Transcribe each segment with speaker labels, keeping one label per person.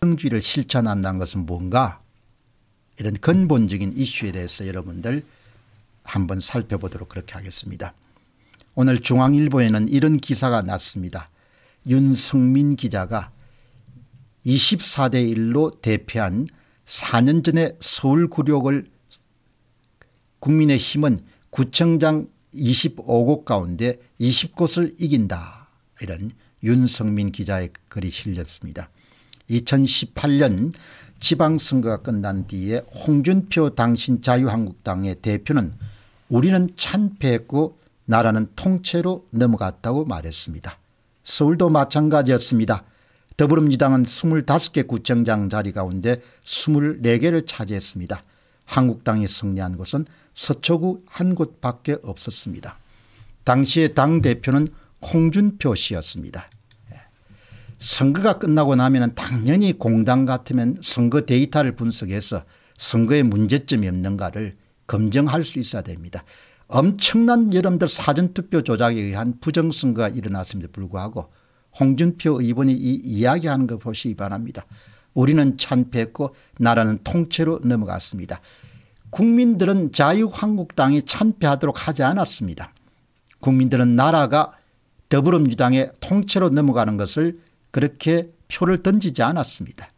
Speaker 1: 성등주의를 실천한다는 것은 뭔가 이런 근본적인 이슈에 대해서 여러분들 한번 살펴보도록 그렇게 하겠습니다. 오늘 중앙일보에는 이런 기사가 났습니다. 윤성민 기자가 24대 1로 대패한 4년 전의 서울 구력을 국민의힘은 구청장 25곳 가운데 20곳을 이긴다. 이런 윤성민 기자의 글이 실렸습니다. 2018년 지방선거가 끝난 뒤에 홍준표 당신 자유한국당의 대표는 우리는 참패했고 나라는 통째로 넘어갔다고 말했습니다. 서울도 마찬가지였습니다. 더불어민주당은 25개 구청장 자리 가운데 24개를 차지했습니다. 한국당이 승리한 곳은 서초구 한 곳밖에 없었습니다. 당시의 당대표는 홍준표 씨였습니다. 선거가 끝나고 나면 당연히 공당 같으면 선거 데이터를 분석해서 선거에 문제점이 없는가를 검증할 수 있어야 됩니다. 엄청난 여러분들 사전투표 조작에 의한 부정선거가 일어났음에도 불구하고 홍준표 의원이 이 이야기하는 것 보시기 바랍니다. 우리는 참패했고 나라는 통째로 넘어갔습니다. 국민들은 자유한국당이 참패하도록 하지 않았습니다. 국민들은 나라가 더불어민주당의 통째로 넘어가는 것을 그렇게 표를 던지지 않았습니다.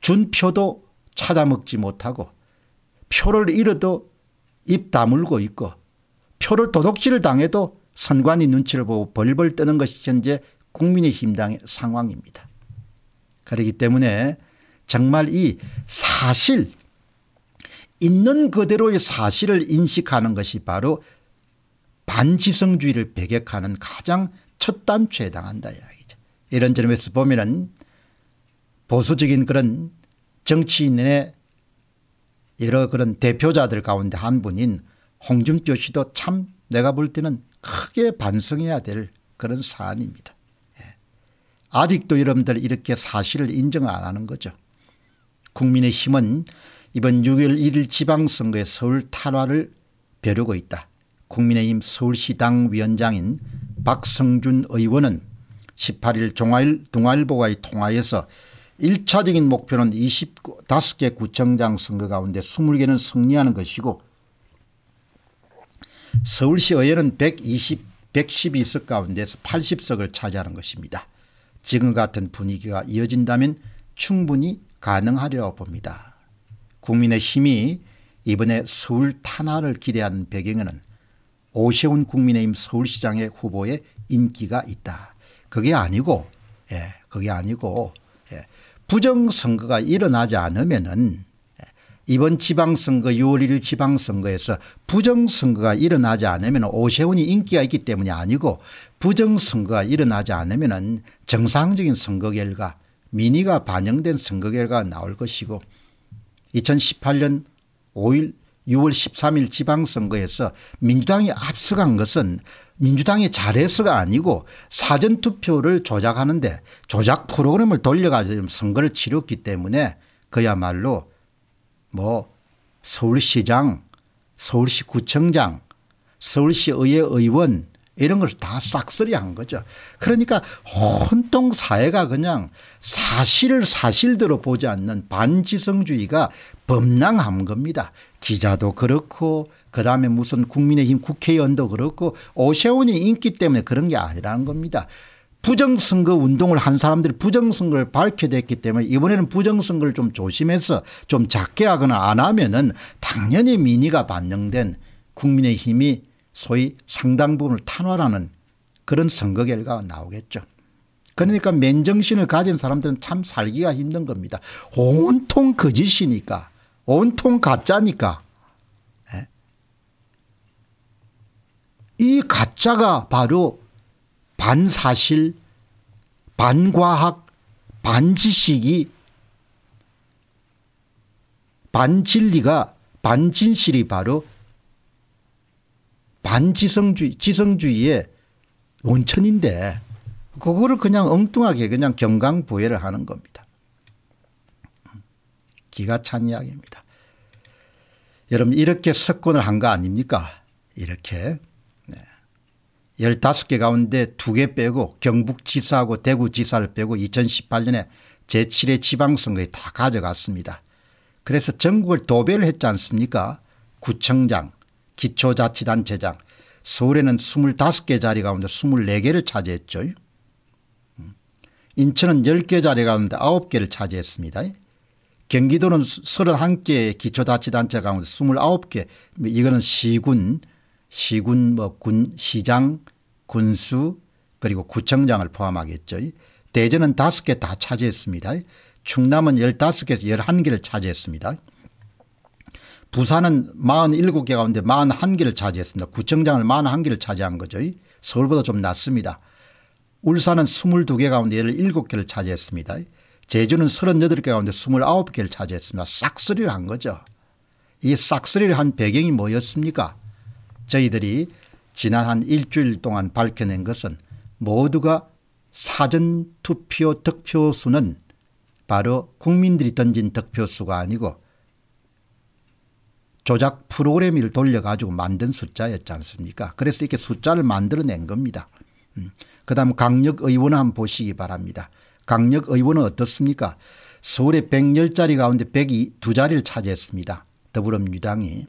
Speaker 1: 준 표도 찾아먹지 못하고 표를 잃어도 입 다물고 있고 표를 도둑질 당해도 선관위 눈치를 보고 벌벌 떠는 것이 현재 국민의힘 당의 상황입니다. 그렇기 때문에 정말 이 사실 있는 그대로의 사실을 인식하는 것이 바로 반지성주의를 배격하는 가장 첫 단추에 당한다 이야기. 이런 점에서 보면은 보수적인 그런 정치인의 여러 그런 대표자들 가운데 한 분인 홍준표 씨도 참 내가 볼 때는 크게 반성해야 될 그런 사안입니다. 예. 아직도 여러분들 이렇게 사실을 인정 안 하는 거죠. 국민의힘은 이번 6일 1일 지방선거의 서울 탈화를 벼르고 있다. 국민의힘 서울시당 위원장인 박성준 의원은 18일 종화일 동아일보와의 통화에서 1차적인 목표는 25개 구청장 선거 가운데 20개는 승리하는 것이고 서울시 의회는 120, 112석 가운데서 80석을 차지하는 것입니다. 지금 같은 분위기가 이어진다면 충분히 가능하리라고 봅니다. 국민의힘이 이번에 서울 탄화를 기대한 배경에는 오세훈 국민의힘 서울시장의 후보의 인기가 있다. 그게 아니고 예, 그게 아니고 예, 부정선거가 일어나지 않으면은 예, 이번 지방선거 6월 1일 지방선거에서 부정선거가 일어나지 않으면 오세훈이 인기가 있기 때문이 아니고 부정선거가 일어나지 않으면 정상적인 선거 결과 민의가 반영된 선거 결과가 나올 것이고 2018년 5일 6월 13일 지방선거에서 민주당이 압수한 것은 민주당이 잘해서가 아니고 사전투표를 조작하는데 조작 프로그램을 돌려가지고 선거를 치렀기 때문에 그야말로 뭐 서울시장 서울시구청장 서울시의회 의원 이런 것을 다 싹쓸이한 거죠. 그러니까 혼통 사회가 그냥 사실을 사실대로 보지 않는 반지성주의가 범랑한 겁니다. 기자도 그렇고 그다음에 무슨 국민의힘 국회의원도 그렇고 오세훈이 인기 때문에 그런 게 아니라는 겁니다. 부정선거 운동을 한 사람들이 부정선거를 밝혀됐기 때문에 이번에는 부정선거를 좀 조심해서 좀 작게 하거나 안 하면은 당연히 민의가 반영된 국민의힘이 소위 상당 부분을 탄화하는 그런 선거 결과가 나오겠죠. 그러니까 맨정신을 가진 사람들은 참 살기가 힘든 겁니다. 온통 거짓이니까 온통 가짜니까 예? 이 가짜가 바로 반사실 반과학 반지식이 반진리가 반진실이 바로 반지성주의, 지성주의의 원천인데 그거를 그냥 엉뚱하게 그냥 경강보회를 하는 겁니다. 기가 찬 이야기입니다. 여러분 이렇게 석권을 한 거 아닙니까? 이렇게. 네. 15개 가운데 2개 빼고 경북지사하고 대구지사를 빼고 2018년에 제7회 지방선거에 다 가져갔습니다. 그래서 전국을 도배를 했지 않습니까? 구청장, 기초자치단체장 서울에는 25개 자리 가운데 24개를 차지했죠. 음. 인천은 10개 자리 가운데 9개를 차지했습니다. 경기도는 31개 기초자치단체 가운데 29개 뭐 이거는 시군 시군 뭐 군 시장 군수 그리고 구청장을 포함하겠죠. 대전은 5개 다 차지했습니다. 충남은 15개에서 11개를 차지했습니다. 부산은 47개 가운데 41개를 차지했습니다. 구청장을 41개를 차지한 거죠. 서울보다 좀 낮습니다. 울산은 22개 가운데 17개를 차지했습니다. 제주는 38개 가운데 29개를 차지했습니다. 싹쓸이를 한 거죠. 이 싹쓸이를 한 배경이 뭐였습니까? 저희들이 지난 한 일주일 동안 밝혀낸 것은 모두가 사전투표 득표수는 바로 국민들이 던진 득표수가 아니고 조작 프로그램을 돌려가지고 만든 숫자였지 않습니까? 그래서 이렇게 숫자를 만들어낸 겁니다. 음. 그 다음 강력의원 한번 보시기 바랍니다. 강력의원은 어떻습니까? 서울의 110자리 가운데 102자리를 차지했습니다. 더불어민주당이.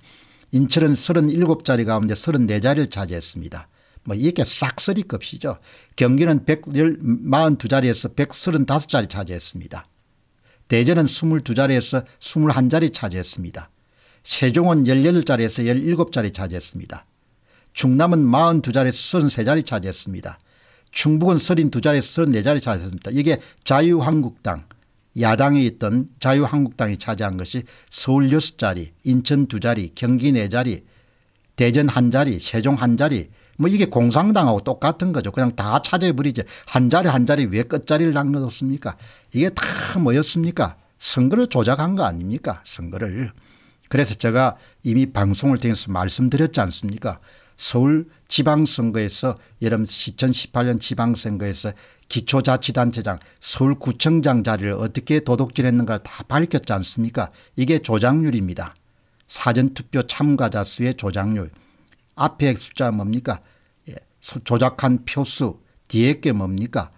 Speaker 1: 인천은 37자리 가운데 34자리를 차지했습니다. 뭐 이렇게 싹쓸이 값이죠. 경기는 142자리에서 135자리 차지했습니다. 대전은 22자리에서 21자리 차지했습니다. 세종은 18자리에서 17자리 차지했습니다. 중남은 42자리에서 33자리 차지했습니다. 충북은 32자리에서 34자리 차지했습니다. 이게 자유한국당 야당에 있던 자유한국당이 차지한 것이 서울 6자리 인천 2자리 경기 4자리 대전 1자리 세종 1자리 뭐 이게 공상당하고 똑같은 거죠. 그냥 다차지해버리지한 자리 한 자리 왜 끝자리를 남겨뒀습니까 이게 다 뭐였습니까 선거를 조작한 거 아닙니까 선거를. 그래서 제가 이미 방송을 통해서 말씀드렸지 않습니까 서울 지방선거에서 여러 2018년 지방선거에서 기초자치단체장 서울구청장 자리를 어떻게 도둑질했는가를 다 밝혔지 않습니까 이게 조작률입니다. 사전투표 참가자 수의 조작률 앞에 숫자 뭡니까 예, 조작한 표수 뒤에 게 뭡니까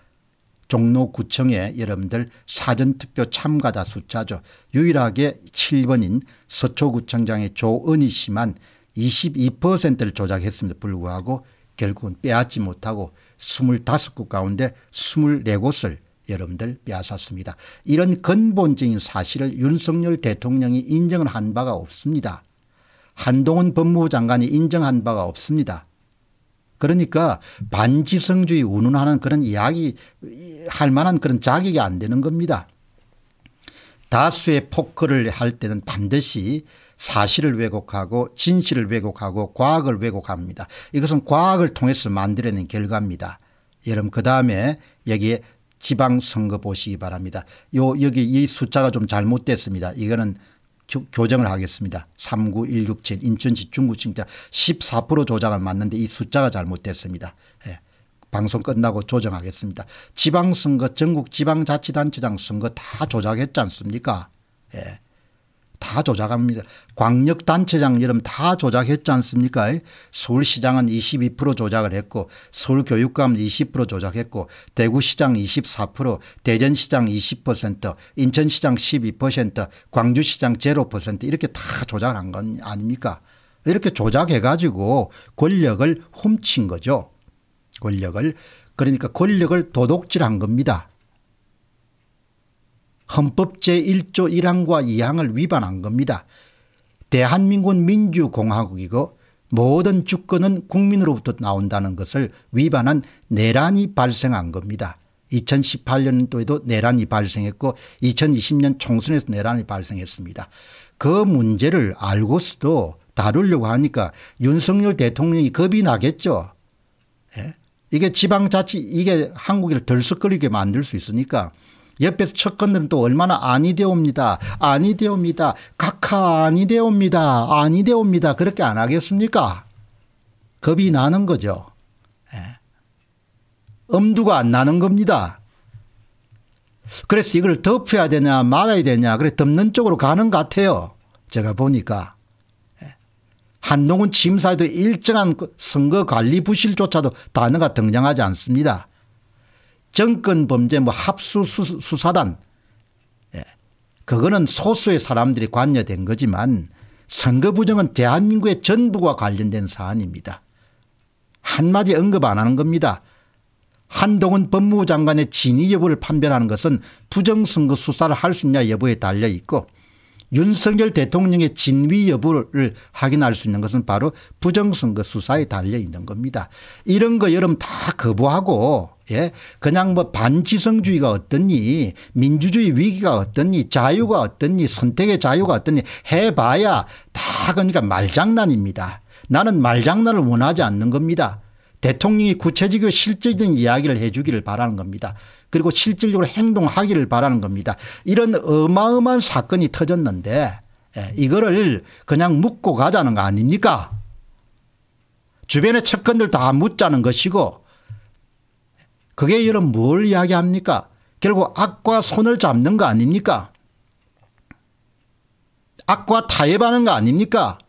Speaker 1: 종로구청에 여러분들 사전투표 참가자 숫자죠. 유일하게 7번인 서초구청장의 조은희 씨만 22%를 조작했음에도 불구하고 결국은 빼앗지 못하고 25곳 가운데 24곳을 여러분들 빼앗았습니다. 이런 근본적인 사실을 윤석열 대통령이 인정한 을 바가 없습니다. 한동훈 법무부 장관이 인정한 바가 없습니다. 그러니까 반지성주의 운운하는 그런 이야기 할 만한 그런 자격이 안 되는 겁니다. 다수의 포크를 할 때는 반드시 사실을 왜곡하고 진실을 왜곡하고 과학을 왜곡합니다. 이것은 과학을 통해서 만들어낸 결과입니다. 여러분 그 다음에 여기에 지방선거 보시기 바랍니다. 요 여기 이 숫자가 좀 잘못됐습니다. 이거는 교정을 하겠습니다. 39167 인천 집중구청장 14% 조작을 맞는데 이 숫자가 잘못됐습니다. 예. 방송 끝나고 조정하겠습니다. 지방선거 전국 지방자치단체장 선거 다 조작했지 않습니까? 예. 다 조작합니다. 광역단체장 이름 다 조작했지 않습니까? 서울시장은 22% 조작을 했고 서울교육감 20% 조작했고 대구시장 24% 대전시장 20% 인천시장 12% 광주시장 0% 이렇게 다 조작한 건 아닙니까? 이렇게 조작해 가지고 권력을 훔친 거죠. 권력을 그러니까 권력을 도둑질한 겁니다. 헌법 제1조 1항과 2항을 위반한 겁니다. 대한민국 민주공화국이고 모든 주권은 국민으로부터 나온다는 것을 위반한 내란이 발생한 겁니다. 2018년도에도 내란이 발생했고 2020년 총선에서 내란이 발생했습니다. 그 문제를 알고서도 다루려고 하니까 윤석열 대통령이 겁이 나겠죠. 예? 이게 지방자치 이게 한국을 덜썩거리게 만들 수 있으니까 옆에서 첫 건들은 또 얼마나 아니 되옵니다. 아니 되옵니다. 각하 아니 되옵니다. 아니 되옵니다. 그렇게 안 하겠습니까? 겁이 나는 거죠. 예. 엄두가 안 나는 겁니다. 그래서 이걸 덮어야 되냐 말아야 되냐 그래 덮는 쪽으로 가는 것 같아요. 제가 보니까. 예. 한동훈 침사에도 일정한 그 선거관리 부실조차도 단어가 등장하지 않습니다. 정권 범죄 뭐 합수 수사단 예. 그거는 소수의 사람들이 관여된 거지만 선거 부정은 대한민국의 전부와 관련된 사안입니다. 한마디 언급 안 하는 겁니다. 한동훈 법무부 장관의 진위 여부를 판별하는 것은 부정선거 수사를 할 수 있냐 여부에 달려 있고 윤석열 대통령의 진위 여부를 확인할 수 있는 것은 바로 부정선거 수사에 달려 있는 겁니다. 이런 거 여러분 다 거부하고 예 그냥 뭐 반지성주의가 어떻니 민주주의 위기가 어떻니 자유가 어떻니 선택의 자유가 어떻니 해봐야 다 그러니까 말장난입니다. 나는 말장난을 원하지 않는 겁니다. 대통령이 구체적이고 실제적인 이야기를 해 주기를 바라는 겁니다. 그리고 실질적으로 행동하기를 바라는 겁니다. 이런 어마어마한 사건이 터졌는데 예, 이거를 그냥 묻고 가자는 거 아닙니까? 주변의 측근들 다 묻자는 것이고 그게 여러뭘 이야기합니까? 결국 악과 손을 잡는 거 아닙니까? 악과 타협하는 거 아닙니까?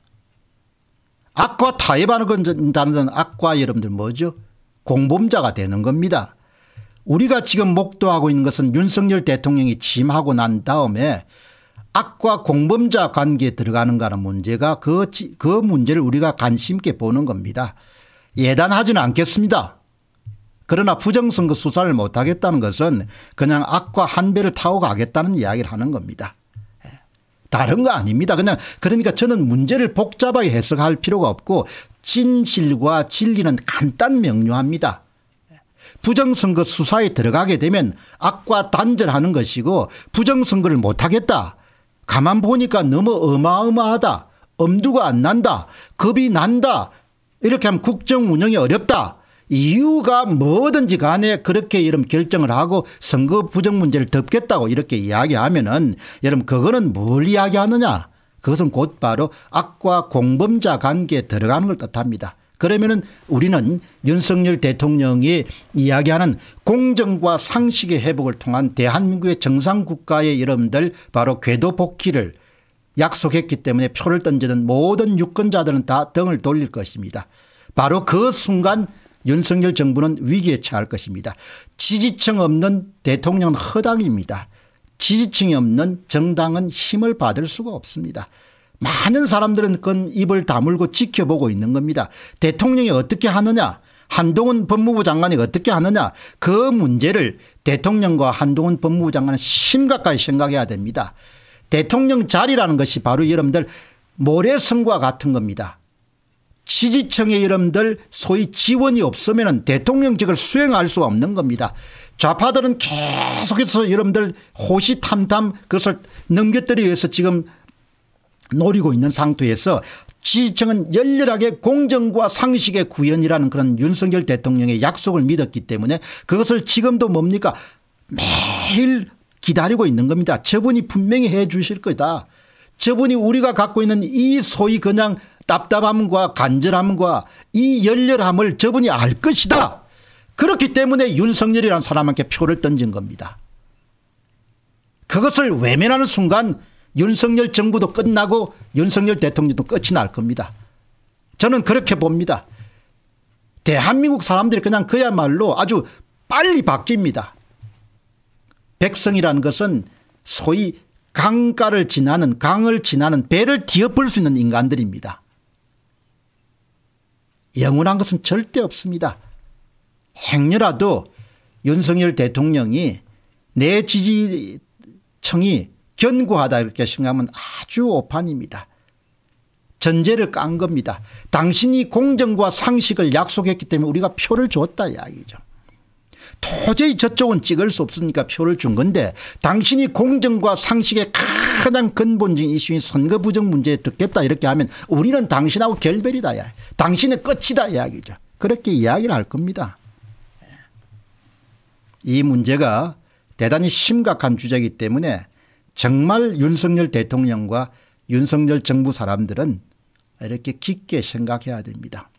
Speaker 1: 악과 타협하는 건 악과 여러분들 뭐죠? 공범자가 되는 겁니다. 우리가 지금 목도하고 있는 것은 윤석열 대통령이 짐하고난 다음에 악과 공범자 관계에 들어가는가는 문제가 그, 그 문제를 우리가 관심 있게 보는 겁니다. 예단하지는 않겠습니다. 그러나 부정선거 수사를 못하겠다는 것은 그냥 악과 한 배를 타고 가겠다는 이야기를 하는 겁니다. 예. 다른 거 아닙니다. 그냥 그러니까 저는 문제를 복잡하게 해석할 필요가 없고 진실과 진리는 간단 명료합니다. 부정선거 수사에 들어가게 되면 악과 단절하는 것이고 부정선거를 못하겠다. 가만 보니까 너무 어마어마하다. 엄두가 안 난다. 겁이 난다. 이렇게 하면 국정운영이 어렵다. 이유가 뭐든지 간에 그렇게 여러 결정을 하고 선거 부정 문제를 덮겠다고 이렇게 이야기하면은 여러분 그거는 뭘 이야기하느냐 그것은 곧바로 악과 공범자 관계에 들어가는 걸 뜻합니다. 그러면은 우리는 윤석열 대통령이 이야기하는 공정과 상식의 회복을 통한 대한민국의 정상국가의 여러분들 바로 궤도 복귀를 약속했기 때문에 표를 던지는 모든 유권자들은 다 등을 돌릴 것입니다. 바로 그 순간 윤석열 정부는 위기에 처할 것입니다. 지지층 없는 대통령은 허당입니다. 지지층이 없는 정당은 힘을 받을 수가 없습니다. 많은 사람들은 그건 입을 다물고 지켜보고 있는 겁니다. 대통령이 어떻게 하느냐 한동훈 법무부 장관이 어떻게 하느냐 그 문제를 대통령과 한동훈 법무부 장관은 심각하게 생각해야 됩니다. 대통령 자리라는 것이 바로 여러분들 모래성과 같은 겁니다. 지지층의 여러분들 소위 지원이 없으면 대통령직을 수행할 수 없는 겁니다. 좌파들은 계속해서 여러분들 호시탐탐 그것을 넘겨뜨리 위해서 지금 노리고 있는 상태에서 지지층은 열렬하게 공정과 상식의 구현이라는 그런 윤석열 대통령의 약속을 믿었기 때문에 그것을 지금도 뭡니까 매일 기다리고 있는 겁니다. 저분이 분명히 해 주실 거다. 저분이 우리가 갖고 있는 이 소위 그냥 답답함과 간절함과 이 열렬함을 저분이 알 것이다. 그렇기 때문에 윤석열이라는 사람한테 표를 던진 겁니다. 그것을 외면하는 순간 윤석열 정부도 끝나고 윤석열 대통령도 끝이 날 겁니다. 저는 그렇게 봅니다. 대한민국 사람들이 그냥 그야말로 아주 빨리 바뀝니다. 백성이라는 것은 소위 강가를 지나는 강을 지나는 배를 뒤엎을 수 있는 인간들입니다. 영원한 것은 절대 없습니다. 행여라도 윤석열 대통령이 내 지지층이 견고하다 이렇게 생각하면 아주 오판입니다. 전제를 깐 겁니다. 당신이 공정과 상식을 약속했기 때문에 우리가 표를 줬다 이야기죠. 도저히 저쪽은 찍을 수 없으니까 표를 준 건데 당신이 공정과 상식의 가장 근본적인 이슈인 선거 부정 문제에 듣겠다 이렇게 하면 우리는 당신하고 결별이다. 당신의 끝이다 이야기죠. 그렇게 이야기를 할 겁니다. 예. 이 문제가 대단히 심각한 주제이기 때문에 정말 윤석열 대통령과 윤석열 정부 사람들은 이렇게 깊게 생각해야 됩니다.